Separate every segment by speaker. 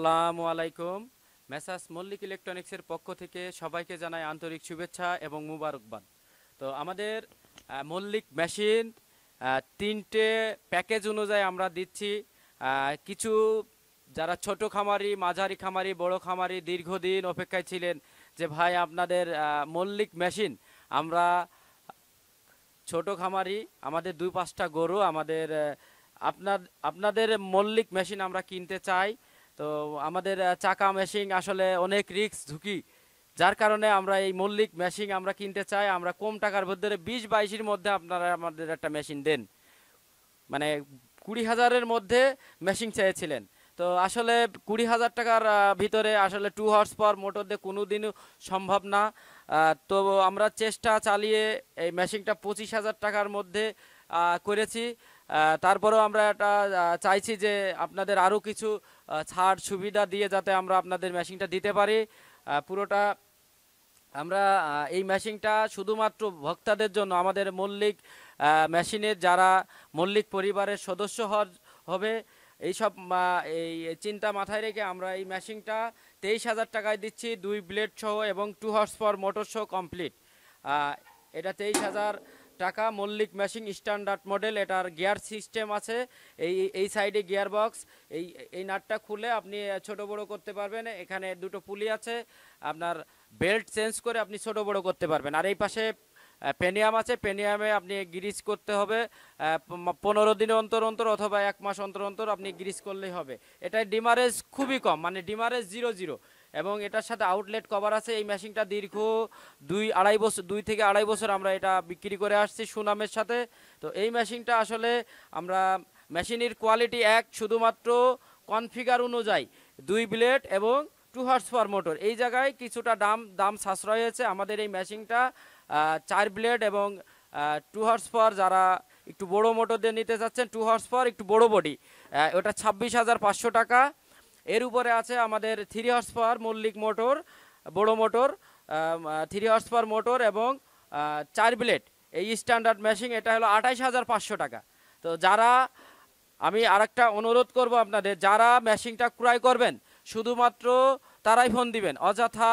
Speaker 1: আসসালামু আলাইকুম মেসাস মল্লিক ইলেকট্রনিক্সের পক্ষ থেকে সবাইকে জানাই আন্তরিক শুভেচ্ছা এবং মুবারকবাদ তো আমাদের মল্লিক মেশিন তিনটে প্যাকেজ অনুযায়ী আমরা দিচ্ছি কিছু যারা ছোট খামারি মাঝারি খামারি বড় খামারি দীর্ঘদিন অপেক্ষায় ছিলেন যে ভাই আপনাদের মল্লিক মেশিন আমরা ছোট খামারি আমাদের দুই পাঁচটা গরু আমাদের আপনার আপনাদের মল্লিক মেশিন আমরা কিনতে চাই তো আমাদের চাকা মেশিং আসলে অনেক রিক্স ঝুঁকি যার কারণে আমরা এই মল্লিক মেশিন আমরা কিনতে চাই আমরা কম টাকার ভিতরে বিশ বাইশের মধ্যে আপনারা আমাদের একটা মেশিন দেন মানে কুড়ি হাজারের মধ্যে মেশিন চেয়েছিলেন তো আসলে কুড়ি হাজার টাকার ভিতরে আসলে টু হর্স পর মোটর দিয়ে কোনো দিনও সম্ভব না তো আমরা চেষ্টা চালিয়ে এই মেশিনটা পঁচিশ হাজার টাকার মধ্যে করেছি তারপরেও আমরা এটা চাইছি যে আপনাদের আরও কিছু ছাড় সুবিধা দিয়ে যাতে আমরা আপনাদের মেশিনটা দিতে পারি পুরোটা আমরা এই মেশিনটা শুধুমাত্র ভক্তাদের জন্য আমাদের মল্লিক মেশিনের যারা মল্লিক পরিবারের সদস্য হবে এইসব এই চিন্তা মাথায় রেখে আমরা এই মেশিনটা তেইশ হাজার টাকায় দিচ্ছি দুই ব্লেড সহ এবং টু হর্স পর মোটর সহ কমপ্লিট এটা তেইশ হাজার টাকা মল্লিক ম্যাশিং স্ট্যান্ডার্ড মডেল এটার গিয়ার সিস্টেম আছে এই এই সাইডে গিয়ার বক্স এই এই নাটটা খুলে আপনি ছোট বড় করতে পারবেন এখানে দুটো পুলি আছে আপনার বেল্ট চেঞ্জ করে আপনি ছোট বড় করতে পারবেন আর এই পাশে পেনিয়াম আছে পেনিয়ামে আপনি গ্রিজ করতে হবে পনেরো দিন অন্তর অন্তর অথবা এক মাস অন্তর অন্তর আপনি গ্রিজ করলেই হবে এটাই ডিমারেজ খুবই কম মানে ডিমারেজ জিরো জিরো এবং এটার সাথে আউটলেট কভার আছে এই মেশিনটা দীর্ঘ দুই আড়াই বছর দুই থেকে আড়াই বছর আমরা এটা বিক্রি করে আসছি সুনামের সাথে তো এই মেশিনটা আসলে আমরা মেশিনের কোয়ালিটি এক শুধুমাত্র কনফিগার অনুযায়ী দুই ব্লেড এবং টু হার্স পার মোটর এই জায়গায় কিছুটা দাম দাম সাশ্রয় হয়েছে আমাদের এই মেশিনটা চার ব্লেড এবং টু হার্স পার যারা একটু বড় মোটর দিয়ে নিতে চাচ্ছেন টু হার্স পার একটু বড় বডি ওটা ছাব্বিশ হাজার পাঁচশো টাকা এর উপরে আছে আমাদের three horse power Mallick motor বড় motor three horse power motor এবং চার ব্লেড এই স্ট্যান্ডার্ড মেশিন এটা হলো আঠাইশ হাজার পাঁচশো টাকা তো যারা আমি আরেকটা অনুরোধ করব আপনাদের যারা মেশিনটা ক্রয় করবেন শুধুমাত্র তারাই ফোন দিবেন অযথা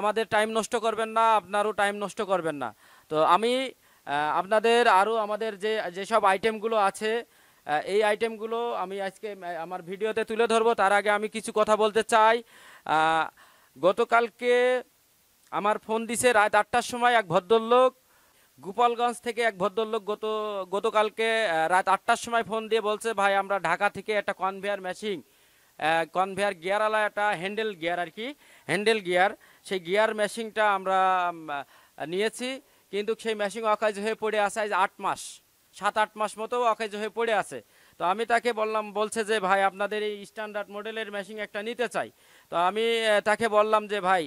Speaker 1: আমাদের টাইম নষ্ট করবেন না আপনারও টাইম নষ্ট করবেন না তো আমি আপনাদের আরও আমাদের যে যেসব আইটেমগুলো আছে এই আইটেমগুলো আমি আজকে আমার ভিডিওতে তুলে ধরবো তার আগে আমি কিছু কথা বলতে চাই গতকালকে আমার ফোন দিছে রাত আটটার সময় এক ভদ্রলোক গোপালগঞ্জ থেকে এক ভদ্রলোক গত গতকালকে রাত আটটার সময় ফোন দিয়ে বলছে ভাই আমরা ঢাকা থেকে একটা কনভেয়ার মেশিন কনভেয়ার গিয়ারওয়ালা একটা হ্যান্ডেল গিয়ার আর কি হ্যান্ডেল গিয়ার সেই গিয়ার মেশিনটা আমরা নিয়েছি কিন্তু সেই মেশিন অকাজ হয়ে পড়ে আসা আট মাস সাত আট মাস মতো অকেজ হয়ে পড়ে আছে তো আমি তাকে বললাম বলছে যে ভাই আপনাদের এই স্ট্যান্ডার্ড মডেলের মেশিন একটা নিতে চাই তো আমি তাকে বললাম যে ভাই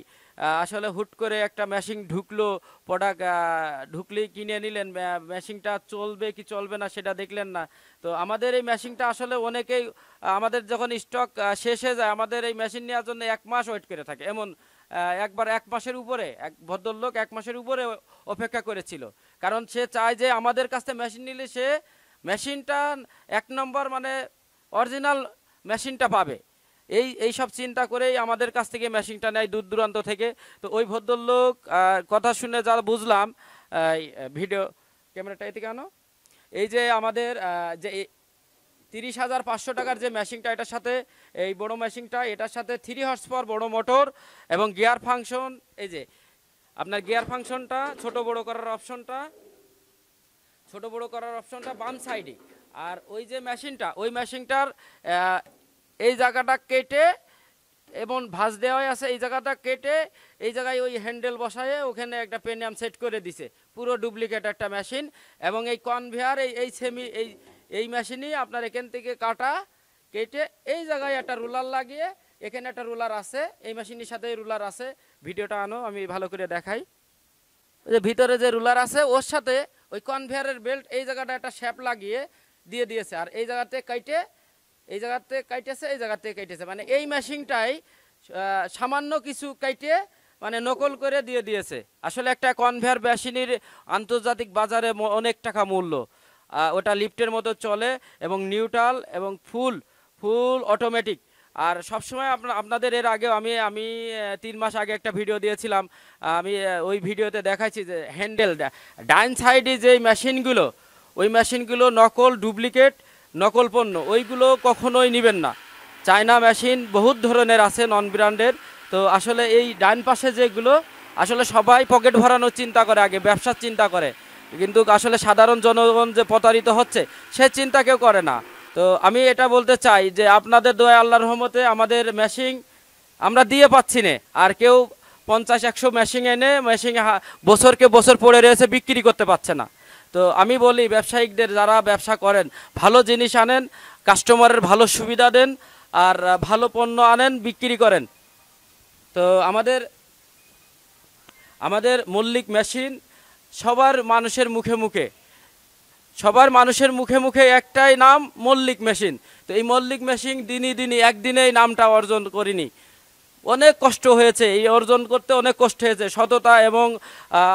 Speaker 1: আসলে হুট করে একটা মেশিন ঢুকলো প্রোডাক্ট ঢুকলেই কিনে নিলেন মেশিনটা চলবে কি চলবে না সেটা দেখলেন না তো আমাদের এই মেশিনটা আসলে অনেকেই আমাদের যখন স্টক শেষ হয়ে যায় আমাদের এই মেশিন নেওয়ার জন্য এক মাস ওয়েট করে থাকে এমন একবার এক মাসের উপরে এক ভদ্রলোক এক মাসের উপরে অপেক্ষা করেছিল কারণ সে চায় যে আমাদের কাছে মেশিন নিলে সে মেশিনটা এক নম্বর মানে অরিজিনাল মেশিনটা পাবে এই এই সব চিন্তা করেই আমাদের কাছ থেকে মেশিনটা নেয় দূর দূরান্ত থেকে তো ওই ভদ্রলোক কথা শুনে যা বুঝলাম ভিডিও ক্যামেরাটা এতে কেন এই যে আমাদের যে তিরিশ হাজার পাঁচশো টাকার যে ম্যাশিংটা এটার সাথে এই বড় ম্যাশিংটা এটার সাথে থ্রি হর্স পাওয়ার বড় মোটর এবং গিয়ার ফাংশন এই যে আপনার গিয়ার ফাংশনটা ছোট বড় করার অপশনটা ছোট বড় করার অপশনটা বাম সাইডে আর ওই যে মেশিনটা ওই মেশিনটার এই জায়গাটা কেটে এবং ভাঁজ দেওয়াই আছে এই জায়গাটা কেটে এই জায়গায় ওই হ্যান্ডেল বসায় ওখানে একটা পেনিয়াম সেট করে দিছে পুরো ডুপ্লিকেট একটা মেশিন এবং এই কনভেয়ার এই এই সেমি এই এই মেশিনেই আপনার এখান থেকে কাটা কেটে এই জায়গায় একটা রুলার লাগিয়ে এখানে একটা রুলার আছে এই মেশিনের সাথে রুলার আছে ভিডিওটা আনো আমি ভালো করে দেখাই যে ভিতরে যে রুলার আছে ওর সাথে ওই কনভেয়ারের বেল্ট এই জায়গাটা একটা শ্যাপ লাগিয়ে দিয়ে দিয়েছে আর এই জায়গাতে কাইটে এই জায়গাতে কাইটেছে এই জায়গাতে কাইটেছে মানে এই মেশিনটাই সামান্য কিছু কাইটে মানে নকল করে দিয়ে দিয়েছে আসলে একটা কনভেয়ার মেশিনের আন্তর্জাতিক বাজারে অনেক টাকা মূল্য ওটা লিফটের মতো চলে এবং নিউট্রাল এবং ফুল ফুল অটোমেটিক আর সবসময় আপনাদের এর আগেও আমি আমি তিন মাস আগে একটা ভিডিও দিয়েছিলাম আমি ওই ভিডিওতে দেখাচ্ছি যে হ্যান্ডেল ডাইন সাইডে যে মেশিনগুলো ওই মেশিনগুলো নকল ডুপ্লিকেট নকল পণ্য ওইগুলো কখনোই নেবেন না চায়না মেশিন বহুত ধরনের আছে নন ব্র্যান্ডের তো আসলে এই ডাইন পাশে যেগুলো আসলে সবাই পকেট ভরানোর চিন্তা করে আগে ব্যবসার চিন্তা করে কিন্তু আসলে সাধারণ জনগণ যে প্রতারিত হচ্ছে সে চিন্তা কেউ করে না তো আমি এটা বলতে চাই যে আপনাদের দয়া আল্লাহর রহমতে আমাদের মেশিন আমরা দিয়ে পাচ্ছি না আর কেউ পঞ্চাশ একশো মেশিন এনে মেশিন বছরকে বছর পড়ে রয়েছে বিক্রি করতে পারছে না তো আমি বলি ব্যবসায়িকদের যারা ব্যবসা করেন ভালো জিনিস আনেন কাস্টমারের ভালো সুবিধা দেন আর ভালো পণ্য আনেন বিক্রি করেন তো আমাদের আমাদের মল্লিক মেশিন সবার মানুষের মুখে মুখে সবার মানুষের মুখে মুখে একটাই নাম মল্লিক মেশিন তো এই মল্লিক মেশিন দিনই দিনই একদিনেই নামটা অর্জন করিনি অনেক কষ্ট হয়েছে এই অর্জন করতে অনেক কষ্ট হয়েছে সততা এবং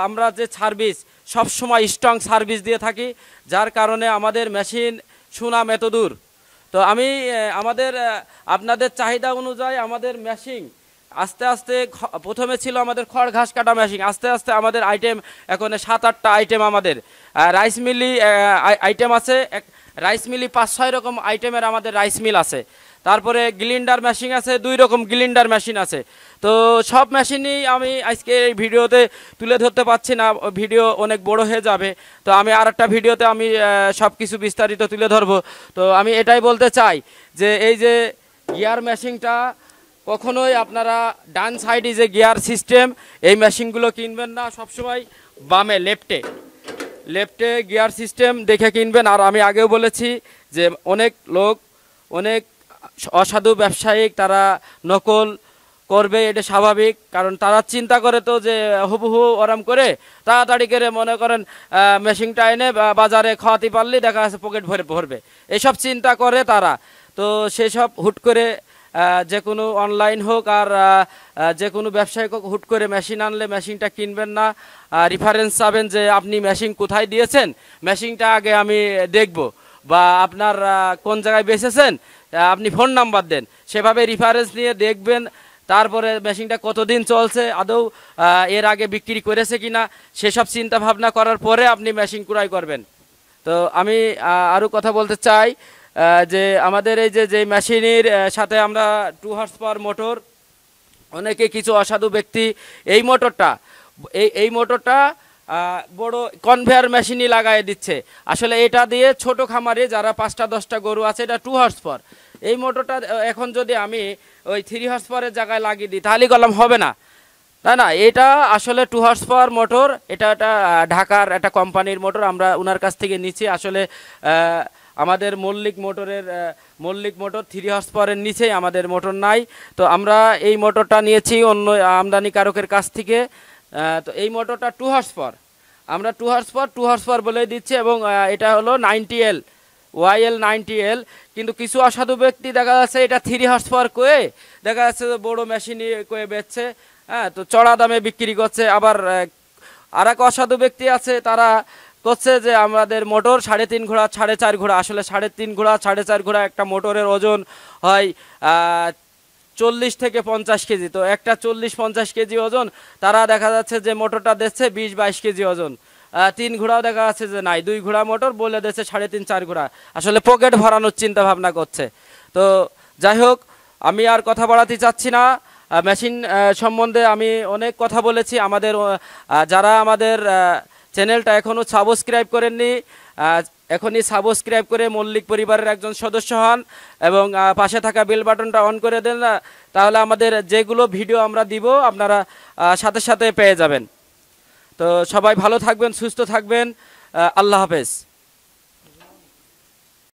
Speaker 1: আমরা যে সার্ভিস সবসময় স্ট্রং সার্ভিস দিয়ে থাকি যার কারণে আমাদের মেশিন সুনাম এত দূর তো আমি আমাদের আপনাদের চাহিদা অনুযায়ী আমাদের মেশিন আস্তে আস্তে প্রথমে ছিল আমাদের খড় ঘাস কাটা মেশিন আস্তে আস্তে আমাদের আইটেম এখন সাত আটটা আইটেম আমাদের রাইস মিলি আইটেম আছে রাইস মিলি পাঁচ ছয় রকম আইটেমের আমাদের রাইস মিল আছে তারপরে গ্লিন্ডার মেশিন আছে দুই রকম গ্লিন্ডার মেশিন আছে তো সব মেশিনই আমি আজকে এই ভিডিওতে তুলে ধরতে পারছি না ভিডিও অনেক বড় হয়ে যাবে তো আমি আর একটা ভিডিওতে আমি সব কিছু বিস্তারিত তুলে ধরবো তো আমি এটাই বলতে চাই যে এই যে গিয়ার মেশিনটা কখনোই আপনারা ডান সাইডে যে গিয়ার সিস্টেম এই মেশিনগুলো কিনবেন না সবসময় বামে লেফটে লেফটে গিয়ার সিস্টেম দেখে কিনবেন আর আমি আগেও বলেছি যে অনেক লোক অনেক অসাধু ব্যবসায়িক তারা নকল করবে এটা স্বাভাবিক কারণ তারা চিন্তা করে তো যে হুবহু আরাম করে তাড়াতাড়ি করে মনে করেন মেশিনটা এনে বাজারে খাওয়াতে পারলে দেখা যাচ্ছে পকেট ভরে ভরবে এসব চিন্তা করে তারা তো সেসব হুট করে যে কোনো অনলাইন হোক আর যে কোনো ব্যবসায়ী হোক হুট করে মেশিন আনলে মেশিনটা কিনবেন না রেফারেন্স চাবেন যে আপনি মেশিন কোথায় দিয়েছেন মেশিনটা আগে আমি দেখব বা আপনার কোন জায়গায় বেসেছেন আপনি ফোন নাম্বার দেন সেভাবে রেফারেন্স নিয়ে দেখবেন তারপরে মেশিনটা কতদিন চলছে আদৌ এর আগে বিক্রি করেছে কি না সেসব চিন্তাভাবনা করার পরে আপনি মেশিন ক্রয় করবেন তো আমি আরও কথা বলতে চাই যে আমাদের এই যে যে মেশিনের সাথে আমরা টু হর্স পাওয়ার মোটর অনেকে কিছু অসাধু ব্যক্তি এই মোটরটা এই এই মোটরটা বড় কনভেয়ার মেশিনই লাগাই দিচ্ছে আসলে এটা দিয়ে ছোট খামারে যারা পাঁচটা দশটা গরু আছে এটা টু হর্স পর এই মোটরটা এখন যদি আমি ওই থ্রি হর্স পরের জায়গায় লাগিয়ে দিই তাহলে গলাম হবে না তাই না এটা আসলে টু হর্স পাওয়ার মোটর এটা একটা ঢাকার একটা কোম্পানির মোটর আমরা ওনার কাছ থেকে নিচ্ছি আসলে আমাদের মল্লিক মোটরের মল্লিক মোটর থ্রি হর্স পাওয়ারের নিচেই আমাদের মোটর নাই তো আমরা এই মোটরটা নিয়েছি অন্য আমদানি কারকের কাছ থেকে তো এই মোটরটা টু হর্স পর আমরা two horse power two horse power বলে দিচ্ছি এবং এটা হলো ninety L Y L ninety L কিন্তু কিছু অসাধু ব্যক্তি দেখা যাচ্ছে এটা থ্রি হর্স পাওয়ার কয়ে দেখা যাচ্ছে বড়ো মেশিনই কয়ে বেচছে হ্যাঁ তো চড়া দামে বিক্রি করছে আবার আর এক অসাধু ব্যক্তি আছে তারা হচ্ছে যে আমাদের মোটর সাড়ে তিন ঘোড়া সাড়ে চার ঘোড়া আসলে সাড়ে তিন ঘোড়া সাড়ে চার ঘোড়া একটা মোটরের ওজন হয় চল্লিশ থেকে পঞ্চাশ কেজি তো একটা চল্লিশ পঞ্চাশ কেজি ওজন তারা দেখা যাচ্ছে যে মোটরটা দিচ্ছে বিশ বাইশ কেজি ওজন তিন ঘোড়াও দেখা যাচ্ছে যে নাই দুই ঘোড়া মোটর বলে দিচ্ছে সাড়ে তিন চার ঘোড়া আসলে পকেট ভরানোর চিন্তা ভাবনা করছে তো যাই হোক আমি আর কথা বাড়াতে চাচ্ছি না মেশিন সম্বন্ধে আমি অনেক কথা বলেছি আমাদের যারা আমাদের চ্যানেলটা এখনও সাবস্ক্রাইব করেননি এখনই সাবস্ক্রাইব করে মল্লিক পরিবারের একজন সদস্য হন এবং পাশে থাকা বেল বাটনটা অন করে দেন তাহলে আমাদের যেগুলো ভিডিও আমরা দিব আপনারা সাথে সাথে পেয়ে যাবেন তো সবাই ভালো থাকবেন সুস্থ থাকবেন আল্লাহ হাফেজ